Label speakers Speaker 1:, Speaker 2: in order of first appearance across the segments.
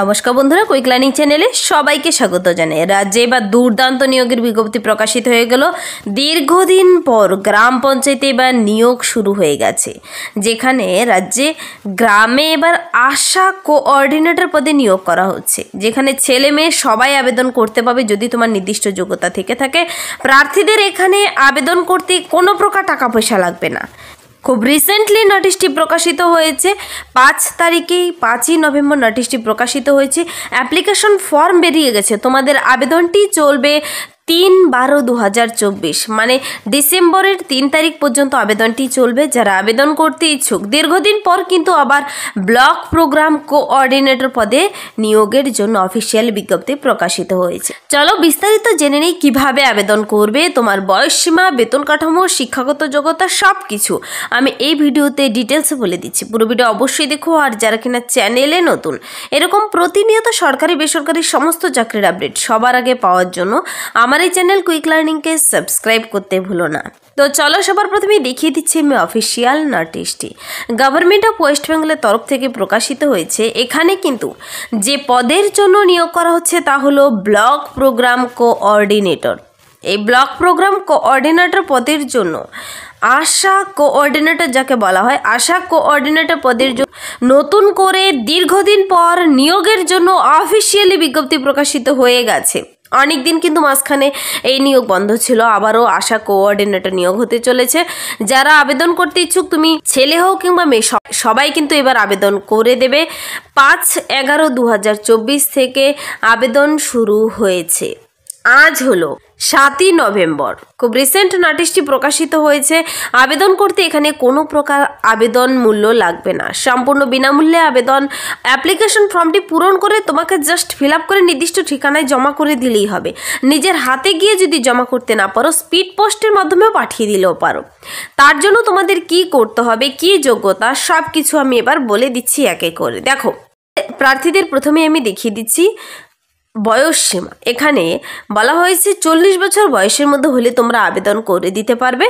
Speaker 1: নমস্কার বন্ধুরা quick learning চ্যানেলে সবাইকে স্বাগত জানাই রাজ্যে এবার দুর্দান্ত নিয়োগের বিজ্ঞপ্তি প্রকাশিত হয়ে গেল দীর্ঘদিন পর গ্রাম পঞ্চায়েতে এবার নিয়োগ শুরু হয়ে গেছে যেখানে রাজ্যে গ্রামে এবার আশা কোঅর্ডিনেটর পদে নিয়োগ করা হচ্ছে যেখানে ছেলে মেয়ে সবাই আবেদন করতে পাবে যদি তোমার নির্দিষ্ট যোগ্যতা থেকে থাকে প্রার্থীদের এখানে আবেদন করতে কোনো প্রকার টাকা পয়সা লাগবে না খুব রিসেন্টলি নোটিশটি প্রকাশিত হয়েছে পাঁচ তারিখেই পাঁচই নভেম্বর নোটিশটি প্রকাশিত হয়েছে অ্যাপ্লিকেশন ফর্ম বেরিয়ে গেছে তোমাদের আবেদনটি চলবে তিন বারো দু মানে ডিসেম্বরের তিন তারিখ পর্যন্ত আবেদনটি চলবে যারা আবেদন করতে ইচ্ছুক দীর্ঘদিন পর কিন্তু আবার ব্লক প্রোগ্রাম কোঅর্ডিনেটর পদে নিয়োগের জন্য অফিসিয়াল বিজ্ঞপ্তি প্রকাশিত হয়েছে চলো বিস্তারিত জেনে নেই কীভাবে আবেদন করবে তোমার বয়স সীমা বেতন কাঠামো শিক্ষাগত যোগ্যতা সব কিছু আমি এই ভিডিওতে ডিটেলস বলে দিচ্ছি পুরো ভিডিও অবশ্যই দেখো আর যারা কিনা চ্যানেলে নতুন এরকম প্রতিনিয়ত সরকারি বেসরকারি সমস্ত চাকরির আপডেট সবার আগে পাওয়ার জন্য আমার আমার এই চ্যানেল কুইক লার্নিংকে সাবস্ক্রাইব করতে ভুলো না তো চলো সবার প্রথমে দেখিয়ে দিচ্ছি আমি অফিসিয়াল নটিশটি গভর্নমেন্ট অফ ওয়েস্ট বেঙ্গলের তরফ থেকে প্রকাশিত হয়েছে এখানে কিন্তু যে পদের জন্য নিয়োগ করা হচ্ছে তা হলো ব্লক প্রোগ্রাম কোঅর্ডিনেটর এই ব্লক প্রোগ্রাম কোঅর্ডিনেটর পদের জন্য আশা কোঅর্ডিনেটর যাকে বলা হয় আশা কোঅর্ডিনেটর পদের জন্য নতুন করে দীর্ঘদিন পর নিয়োগের জন্য অফিসিয়ালি বিজ্ঞপ্তি প্রকাশিত হয়ে গেছে অনেক দিন কিন্তু মাঝখানে এই নিয়োগ বন্ধ ছিল আবারও আশা কোঅর্ডিনেটর নিয়োগ হতে চলেছে যারা আবেদন করতে ইচ্ছুক তুমি ছেলে হোক কিংবা মেয়ে সবাই কিন্তু এবার আবেদন করে দেবে পাঁচ এগারো দু থেকে আবেদন শুরু হয়েছে আজ হলো সাতই নভেম্বর খুব রিসেন্ট নোটিশটি প্রকাশিত হয়েছে আবেদন করতে এখানে কোনো প্রকার আবেদন মূল্য লাগবে না সম্পূর্ণ বিনামূল্যে আবেদন অ্যাপ্লিকেশন ফর্মটি পূরণ করে তোমাকে জাস্ট ফিল করে নির্দিষ্ট ঠিকানায় জমা করে দিলেই হবে নিজের হাতে গিয়ে যদি জমা করতে না পারো স্পিড পোস্টের মাধ্যমেও পাঠিয়ে দিলেও পারো তার জন্য তোমাদের কি করতে হবে কি যোগ্যতা সব কিছু আমি এবার বলে দিচ্ছি একে করে দেখো প্রার্থীদের প্রথমে আমি দেখিয়ে দিচ্ছি বয়সসীমা এখানে বলা হয়েছে চল্লিশ বছর বয়সের মধ্যে হলে তোমরা আবেদন করে দিতে পারবে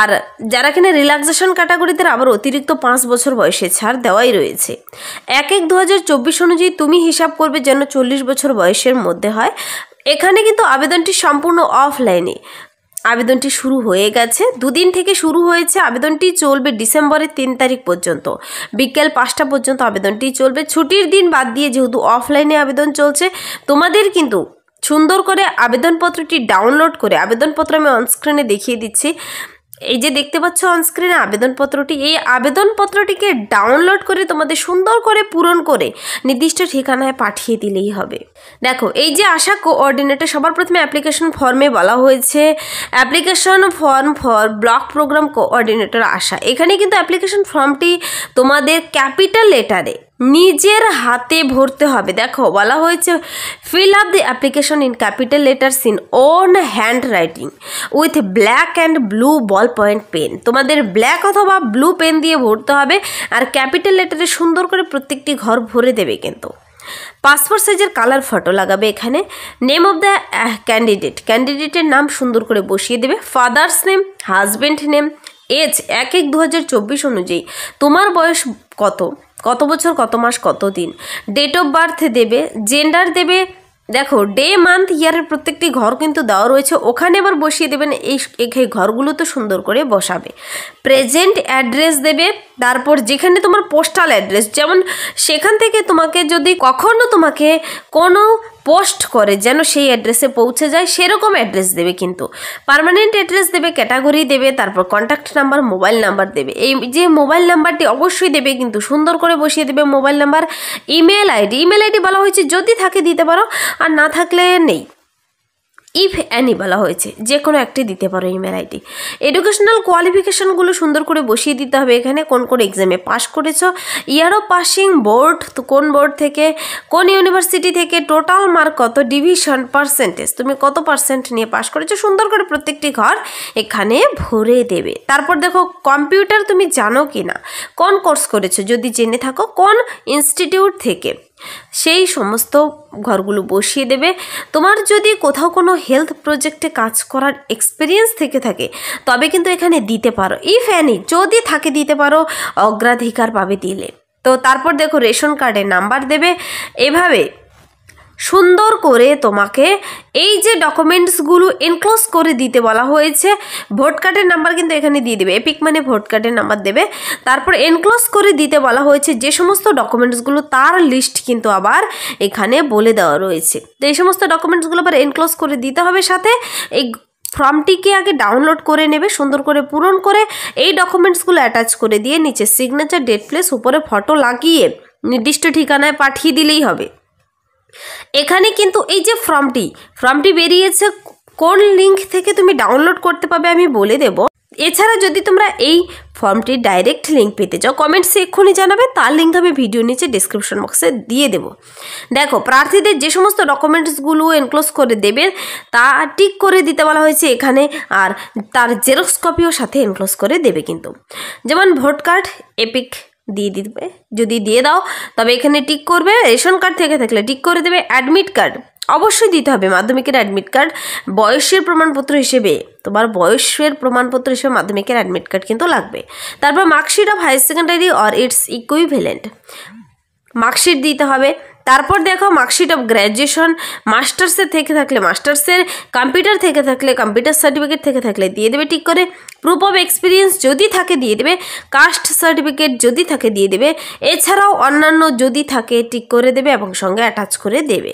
Speaker 1: আর যারা কিনা রিল্যাক্সেশন ক্যাটাগরিতে আবার অতিরিক্ত পাঁচ বছর বয়সে ছাড় দেওয়াই রয়েছে এক এক দু অনুযায়ী তুমি হিসাব করবে যেন চল্লিশ বছর বয়সের মধ্যে হয় এখানে কিন্তু আবেদনটি সম্পূর্ণ অফলাইনে আবেদনটি শুরু হয়ে গেছে দুদিন থেকে শুরু হয়েছে আবেদনটি চলবে ডিসেম্বরের তিন তারিখ পর্যন্ত বিকেল পাঁচটা পর্যন্ত আবেদনটি চলবে ছুটির দিন বাদ দিয়ে যেহেতু অফলাইনে আবেদন চলছে তোমাদের কিন্তু সুন্দর করে আবেদনপত্রটি ডাউনলোড করে আবেদনপত্র আমি অনস্ক্রিনে দেখিয়ে দিচ্ছি এই যে দেখতে পাচ্ছ অনস্ক্রিনে আবেদনপত্রটি এই আবেদনপত্রটিকে ডাউনলোড করে তোমাদের সুন্দর করে পূরণ করে নির্দিষ্ট ঠিকানায় পাঠিয়ে দিলেই হবে দেখো এই যে আশা কোঅর্ডিনেটর সবার প্রথমে অ্যাপ্লিকেশন ফর্মে বলা হয়েছে application form for block programme coordinator ASHA এখানে কিন্তু অ্যাপ্লিকেশন ফর্মটি তোমাদের ক্যাপিটাল লেটারে নিজের হাতে ভরতে হবে দেখো বলা হয়েছে fill up the application in capital letters in own hand writing with black and blue ball point pen তোমাদের ব্ল্যাক অথবা ব্লু পেন দিয়ে ভরতে হবে আর ক্যাপিটাল লেটারে সুন্দর করে প্রত্যেকটি ঘর ভরে দেবে কিন্তু পাসপোর্ট সাইজের কালার ফটো লাগাবে এখানে নেম অব দ্য ক্যান্ডিডেট ক্যান্ডিডেটের নাম সুন্দর করে বসিয়ে দেবে father's name husband name age এক এক দু অনুযায়ী তোমার বয়স কত কত বছর কত মাস কত দিন ডেট অফ বার্থ দেবে জেন্ডার দেবে দেখো ডে মান্থ ইয়ারের প্রত্যেকটি ঘর কিন্তু দেওয়া রয়েছে ওখানে আবার বসিয়ে দেবেন এই ঘরগুলো তো সুন্দর করে বসাবে প্রেজেন্ট অ্যাড্রেস দেবে তারপর যেখানে তোমার পোস্টাল অ্যাড্রেস যেমন সেখান থেকে তোমাকে যদি কখনো তোমাকে কোনো পোস্ট করে যেন সেই অ্যাড্রেসে পৌঁছে যায় সেরকম অ্যাড্রেস দেবে কিন্তু পারমানেন্ট অ্যাড্রেস দেবে ক্যাটাগরি দেবে তারপর কন্ট্যাক্ট নাম্বার মোবাইল নাম্বার দেবে এই যে মোবাইল নাম্বারটি অবশ্যই দেবে কিন্তু সুন্দর করে বসিয়ে দেবে mobile number email ID email ID বলা হয়েছে যদি থাকে দিতে পারো আর না থাকলে নেই ইফ অ্যানি বলা হয়েছে যে কোনো একটি দিতে পারো ইমেল আইডি এডুকেশনাল কোয়ালিফিকেশানগুলো সুন্দর করে বসিয়ে দিতে হবে এখানে কোন কোন এক্সামে পাশ করেছো ইয়ারও পাসিং বোর্ড কোন বোর্ড থেকে কোন ইউনিভার্সিটি থেকে টোটাল মার্ক কত ডিভিশন পার্সেন্টেজ তুমি কত পার্সেন্ট নিয়ে পাশ করেছো সুন্দর করে প্রত্যেকটি ঘর এখানে ভরে দেবে তারপর দেখো কম্পিউটার তুমি জানো কি না কোন কোর্স করেছো যদি জেনে থাকো কোন ইনস্টিটিউট থেকে সেই সমস্ত ঘরগুলো বসিয়ে দেবে তোমার যদি কোথাও কোনো হেলথ প্রজেক্টে কাজ করার এক্সপিরিয়েন্স থেকে থাকে তবে কিন্তু এখানে দিতে পারো ইফ অ্যানি যদি থাকে দিতে পারো অগ্রাধিকার পাবে দিলে তো তারপর দেখো রেশন কার্ডে নাম্বার দেবে এভাবে সুন্দর করে তোমাকে এই যে ডকুমেন্টসগুলো এনক্লোজ করে দিতে বলা হয়েছে ভোট কার্ডের নাম্বার কিন্তু এখানে দিয়ে দেবে এপিক মানে ভোট কার্ডের নাম্বার দেবে তারপর এনক্লোজ করে দিতে বলা হয়েছে যে সমস্ত ডকুমেন্টসগুলো তার লিস্ট কিন্তু আবার এখানে বলে দেওয়া রয়েছে তো এই সমস্ত ডকুমেন্টসগুলো আবার এনক্লোজ করে দিতে হবে সাথে এই ফর্মটিকে আগে ডাউনলোড করে নেবে সুন্দর করে পূরণ করে এই ডকুমেন্টসগুলো অ্যাটাচ করে দিয়ে নিচে সিগনেচার ডেট প্লেস উপরে ফটো লাগিয়ে নির্দিষ্ট ঠিকানায় পাঠিয়ে দিলেই হবে এখানে কিন্তু এই যে ফর্মটি ফর্মটি বেরিয়েছে কোন লিঙ্ক থেকে তুমি ডাউনলোড করতে পাবে আমি বলে দেব এছাড়া যদি তোমরা এই ফর্মটির ডাইরেক্ট লিঙ্ক পেতে চাও কমেন্টসে এক্ষুনি জানাবে তার লিঙ্ক আমি ভিডিও নিচে ডিসক্রিপশন বক্সে দিয়ে দেব দেখো প্রার্থীদের যে সমস্ত ডকুমেন্টসগুলো এনক্লোজ করে দেবেন তা ঠিক করে দিতে বলা হয়েছে এখানে আর তার জেরক্স কপিও সাথে এনক্লোজ করে দেবে কিন্তু যেমন ভোট কার্ড এপিক দিয়ে দিবে যদি দিয়ে দাও তবে এখানে টিক করবে রেশন কার্ড থেকে থাকলে টিক করে দেবে অ্যাডমিট কার্ড অবশ্যই দিতে হবে মাধ্যমিকের অ্যাডমিট কার্ড বয়সের প্রমাণপত্র হিসেবে তোমার বয়সের প্রমাণপত্র হিসেবে মাধ্যমিকের অ্যাডমিট কার্ড কিন্তু লাগবে তারপর marksheet of higher secondary or its equivalent marksheet দিতে হবে তারপর দেখো মার্কশিট অফ গ্র্যাজুয়েশন মাস্টার্সের থেকে থাকলে মাস্টার্সের কম্পিউটার থেকে থাকলে কম্পিউটার সার্টিফিকেট থেকে থাকলে দিয়ে দেবে ঠিক করে প্রুফ অফ এক্সপিরিয়েন্স যদি থাকে দিয়ে দেবে কাস্ট সার্টিফিকেট যদি থাকে দিয়ে দেবে এছাড়াও অন্যান্য যদি থাকে ঠিক করে দেবে এবং সঙ্গে অ্যাটাচ করে দেবে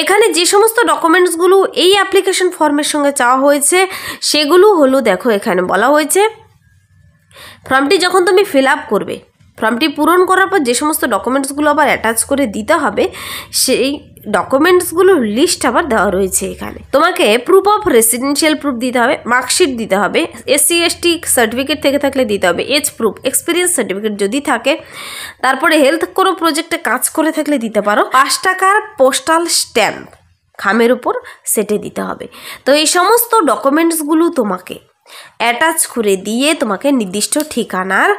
Speaker 1: এখানে যে সমস্ত ডকুমেন্টসগুলো এই অ্যাপ্লিকেশন ফর্মের সঙ্গে চাওয়া হয়েছে সেগুলো হলো দেখো এখানে বলা হয়েছে ফর্মটি যখন তুমি ফিল করবে ফর্মটি পূরণ করার পর যে সমস্ত ডকুমেন্টসগুলো আবার অ্যাটাচ করে দিতে হবে সেই ডকুমেন্টসগুলোর লিস্ট আবার দেওয়া রয়েছে এখানে তোমাকে প্রুফ অফ রেসিডেন্সিয়াল প্রুফ দিতে হবে মার্কশিট দিতে হবে এসসি এসটি সার্টিফিকেট থেকে থাকলে দিতে হবে এজ প্রুফ এক্সপিরিয়েন্স সার্টিফিকেট যদি থাকে তারপরে হেলথ কোনো প্রজেক্টে কাজ করে থাকলে দিতে পারো পাঁচ টাকার পোস্টাল স্ট্যাম্প খামের উপর সেটে দিতে হবে তো এই সমস্ত ডকুমেন্টসগুলো তোমাকে অ্যাটাচ করে দিয়ে তোমাকে নির্দিষ্ট ঠিকানার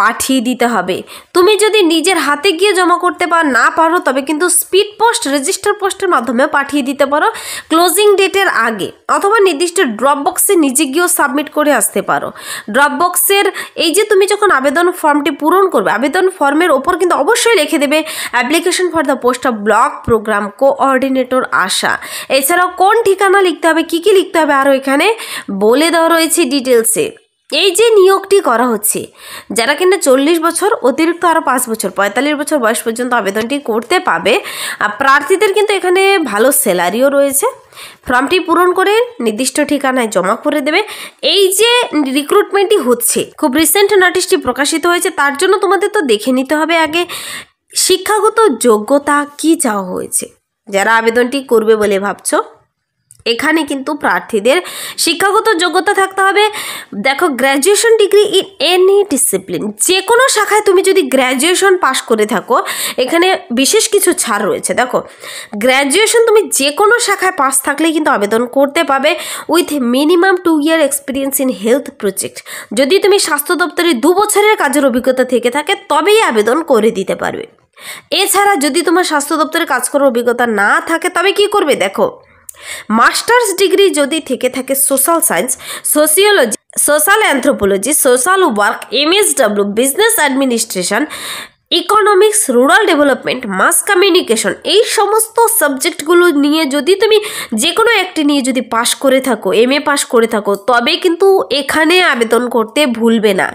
Speaker 1: পাঠিয়ে দিতে হবে তুমি যদি নিজের হাতে গিয়ে জমা করতে পার না পারো তবে কিন্তু স্পিড পোস্ট রেজিস্টার পোস্টের মাধ্যমে পাঠিয়ে দিতে পারো ক্লোজিং ডেটের আগে অথবা নির্দিষ্ট ড্রপ বক্সে নিজে গিয়েও সাবমিট করে আসতে পারো ড্রপ বক্সের এই যে তুমি যখন আবেদন ফর্মটি পূরণ করবে আবেদন ফর্মের ওপর কিন্তু অবশ্যই লিখে দেবে application for the post of block programme coordinator ASHA এছাড়াও কোন ঠিকানা লিখতে হবে কি কি লিখতে হবে আরও এখানে বলে দেওয়া রয়েছে ডিটেলসে এই যে নিয়োগটি করা হচ্ছে যারা কিনা চল্লিশ বছর অতিরিক্ত আরও পাঁচ বছর পঁয়তাল্লিশ বছর বয়স পর্যন্ত আবেদনটি করতে পাবে প্রার্থীদের কিন্তু এখানে ভালো স্যালারিও রয়েছে ফর্মটি পূরণ করে নির্দিষ্ট ঠিকানায় জমা করে দেবে এই যে রিক্রুটমেন্টটি হচ্ছে খুব রিসেন্ট নোটিশটি প্রকাশিত হয়েছে তার জন্য তোমাদের তো দেখে নিতে হবে আগে শিক্ষাগত যোগ্যতা কি চাওয়া হয়েছে যারা আবেদনটি করবে বলে ভাবছো এখানে কিন্তু প্রার্থীদের শিক্ষাগত যোগ্যতা থাকতে হবে দেখো graduation degree in any discipline যে কোনো শাখায় তুমি যদি গ্র্যাজুয়েশন পাস করে থাকো এখানে বিশেষ কিছু ছাড় রয়েছে দেখো গ্র্যাজুয়েশন তুমি যে কোনো শাখায় পাস থাকলেই কিন্তু আবেদন করতে পাবে with minimum two year experience in health project যদি তুমি স্বাস্থ্য দপ্তরে দু বছরের কাজের অভিজ্ঞতা থেকে থাকে তবেই আবেদন করে দিতে পারবে এছাড়া যদি তোমার স্বাস্থ্য দপ্তরে কাজ করার অভিজ্ঞতা না থাকে তবে কি করবে দেখো মাস্টার্স ডিগ্রি যদি থেকে থাকে social science sociology social anthropology social work MSW business administration economics rural development mass communication এই সমস্ত সাবজেক্টগুলো নিয়ে যদি তুমি যে কোনো একটি নিয়ে যদি পাশ করে থাকো এম এ পাশ করে থাকো তবে কিন্তু এখানে আবেদন করতে ভুলবে না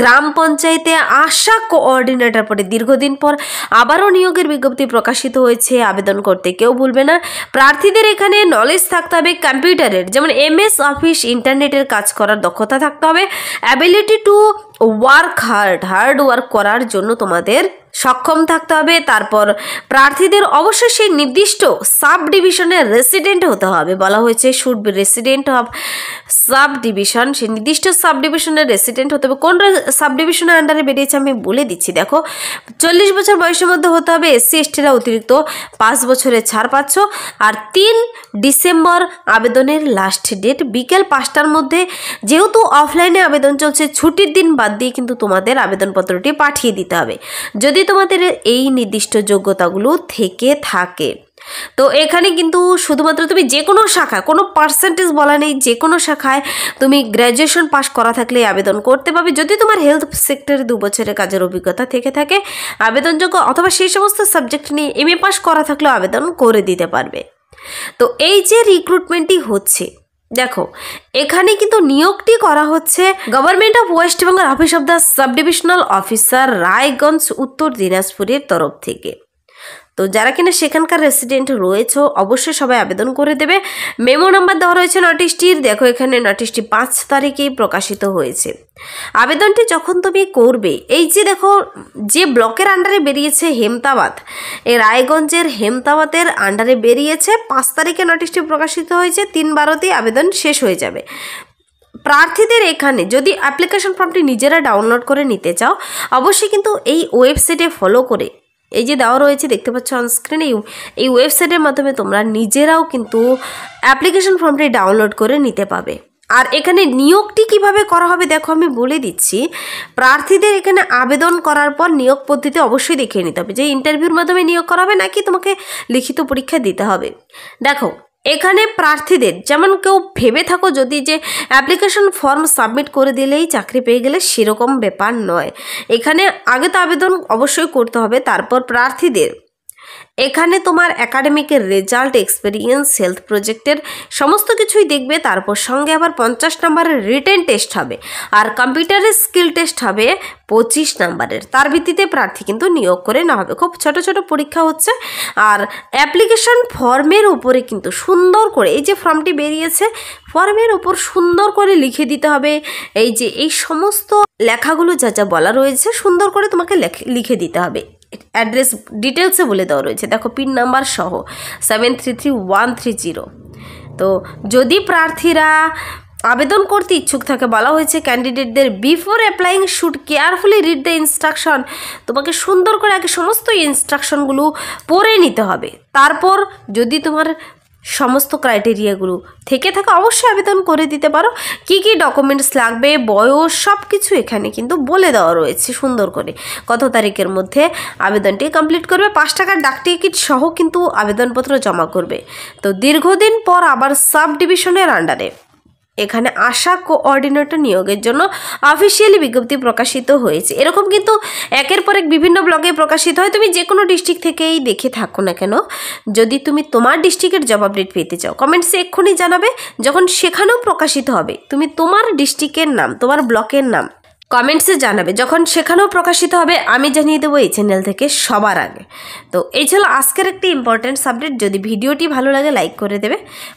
Speaker 1: গ্রাম পঞ্চায়েতে আশা কোঅর্ডিনেটর পরে দীর্ঘদিন পর আবারও নিয়োগের বিজ্ঞপ্তি প্রকাশিত হয়েছে আবেদন করতে কেউ ভুলবে না প্রার্থীদের এখানে নলেজ থাকতে হবে কম্পিউটারের যেমন এম এস অফিস ইন্টারনেটের কাজ করার দক্ষতা থাকতে হবে ability to work hard hard work করার জন্য তোমাদের সক্ষম থাকতে হবে তারপর প্রার্থীদের অবশ্যই সেই নির্দিষ্ট সাব ডিভিশনের রেসিডেন্ট হতে হবে বলা হয়েছে should be resident of sub division সেই নির্দিষ্ট সাব ডিভিশনের রেসিডেন্ট হতে হবে কোন সাব ডিভিশনের আন্ডারে বেরিয়েছে আমি বলে দিচ্ছি দেখো চল্লিশ বছর বয়সের মধ্যে হতে হবে এসসি এসটিরা অতিরিক্ত পাঁচ বছরের ছাড় পাচ্ছ আর তিন ডিসেম্বর আবেদনের লাস্ট ডেট বিকেল পাঁচটার মধ্যে যেহেতু অফলাইনে আবেদন চলছে ছুটির দিন বাদ দিয়ে কিন্তু তোমাদের আবেদনপত্রটি পাঠিয়ে দিতে হবে যদি যদি তোমাদের এই নির্দিষ্ট যোগ্যতাগুলো থেকে থাকে তো এখানে কিন্তু শুধুমাত্র তুমি যে কোনো শাখায় কোনো পার্সেন্টেজ বলা নেই যে কোনো শাখায় তুমি গ্র্যাজুয়েশন পাস করা থাকলে আবেদন করতে পারবে যদি তোমার হেলথ সেক্টরে দু বছরের কাজের অভিজ্ঞতা থেকে থাকে আবেদনযোগ্য অথবা সেই সমস্ত সাবজেক্ট নিয়ে এম এ পাস করা থাকলেও আবেদন করে দিতে পারবে তো এই যে রিক্রুটমেন্টই হচ্ছে দেখো এখানে কিন্তু নিয়োগটি করা হচ্ছে government of West Bengal office of the sub divisional officer Raiganj উত্তর দিনাজপুরের তরফ থেকে তো যারা কিনা সেখানকার রেসিডেন্ট রয়েছে অবশ্যই সবাই আবেদন করে দেবে মেমো নাম্বার দেওয়া রয়েছে নোটিশটির দেখো এখানে নোটিশটি পাঁচ তারিখেই প্রকাশিত হয়েছে আবেদনটি যখন তুমি করবে এই যে দেখো যে ব্লকের আন্ডারে বেরিয়েছে হেমতাবাদ এই রায়গঞ্জের হেমতাবাদের আন্ডারে বেরিয়েছে পাঁচ তারিখে নোটিশটি প্রকাশিত হয়েছে তিন বারোতেই আবেদন শেষ হয়ে যাবে প্রার্থীদের এখানে যদি অ্যাপ্লিকেশন ফর্মটি নিজেরা ডাউনলোড করে নিতে চাও অবশ্যই কিন্তু এই ওয়েবসাইটে ফলো করে এই যে দেওয়া রয়েছে দেখতে পাচ্ছ অনস্ক্রিনে এই ওয়েবসাইটের মাধ্যমে তোমরা নিজেরাও কিন্তু অ্যাপ্লিকেশন ফর্মটি ডাউনলোড করে নিতে পাবে আর এখানে নিয়োগটি কিভাবে করা হবে দেখো আমি বলে দিচ্ছি প্রার্থীদের এখানে আবেদন করার পর নিয়োগ পদ্ধতি অবশ্যই দেখিয়ে নিতে হবে যে ইন্টারভিউর মাধ্যমে নিয়োগ করা হবে নাকি তোমাকে লিখিত পরীক্ষা দিতে হবে দেখো এখানে প্রার্থীদের যেমন কেউ ভেবে থাকো যদি যে অ্যাপ্লিকেশন ফর্ম সাবমিট করে দিলেই চাকরি পেয়ে গেলে সেরকম ব্যাপার নয় এখানে আগে তো আবেদন অবশ্যই করতে হবে তারপর প্রার্থীদের এখানে তোমার একাডেমিকের রেজাল্ট এক্সপেরিয়েন্স হেলথ প্রজেক্টের সমস্ত কিছুই দেখবে তারপর সঙ্গে আবার পঞ্চাশ নাম্বারের রিটেন টেস্ট হবে আর কম্পিউটারের স্কিল টেস্ট হবে পঁচিশ নাম্বারের তার ভিত্তিতে প্রার্থী কিন্তু নিয়োগ করে না হবে খুব ছোট ছোট পরীক্ষা হচ্ছে আর অ্যাপ্লিকেশন ফর্মের উপরে কিন্তু সুন্দর করে এই যে ফর্মটি বেরিয়েছে ফর্মের উপর সুন্দর করে লিখে দিতে হবে এই যে এই সমস্ত লেখাগুলো যা যা বলা রয়েছে সুন্দর করে তোমাকে লিখে দিতে হবে অ্যাড্রেস ডিটেলসে বলে দেওয়া রয়েছে দেখো পিন নাম্বার সহ seven three three one three zero তো যদি প্রার্থীরা আবেদন করতে ইচ্ছুক থাকে বলা হয়েছে ক্যান্ডিডেটদের before applying should carefully read the instruction তোমাকে সুন্দর করে আগে সমস্ত ইনস্ট্রাকশনগুলো পড়ে নিতে হবে তারপর যদি তোমার সমস্ত ক্রাইটেরিয়াগুলো থেকে থাকা অবশ্যই আবেদন করে দিতে পারো কি কি ডকুমেন্টস লাগবে বয়স সব কিছু এখানে কিন্তু বলে দেওয়া রয়েছে সুন্দর করে কত তারিখের মধ্যে আবেদনটি কমপ্লিট করবে পাঁচ টাকার ডাক টিকিট সহ কিন্তু আবেদনপত্র জমা করবে তো দীর্ঘদিন পর আবার সাব ডিভিশনের আন্ডারে এখানে আশা কোঅর্ডিনেটর নিয়োগের জন্য অফিসিয়ালি বিজ্ঞপ্তি প্রকাশিত হয়েছে এরকম কিন্তু একের পর এক বিভিন্ন ব্লগে প্রকাশিত হয় তুমি যে কোনো ডিস্ট্রিক্ট থেকেই দেখে থাকো না কেন যদি তুমি তোমার ডিস্ট্রিক্টের জব আপডেট পেতে চাও কমেন্টসে এক্ষুনি জানাবে যখন সেখানেও প্রকাশিত হবে তুমি তোমার ডিস্ট্রিক্টের নাম তোমার ব্লকের নাম কমেন্টসে জানাবে যখন সেখানেও প্রকাশিত হবে আমি জানিয়ে দেবো এই চ্যানেল থেকে সবার আগে তো এই ছিল আজকের একটি ইম্পর্ট্যান্ট সাবজেক্ট যদি ভিডিওটি ভালো লাগে লাইক করে দেবে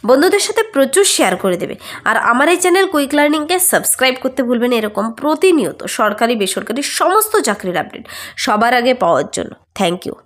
Speaker 1: বন্ধুদের সাথে প্রচুর শেয়ার করে দেবে আর আমার এই চ্যানেল কুইক লার্নিংকে সাবস্ক্রাইব করতে ভুলবেন এরকম প্রতিনিয়ত সরকারি বেসরকারি সমস্ত চাকরির আপডেট সবার আগে পাওয়ার জন্য থ্যাংক ইউ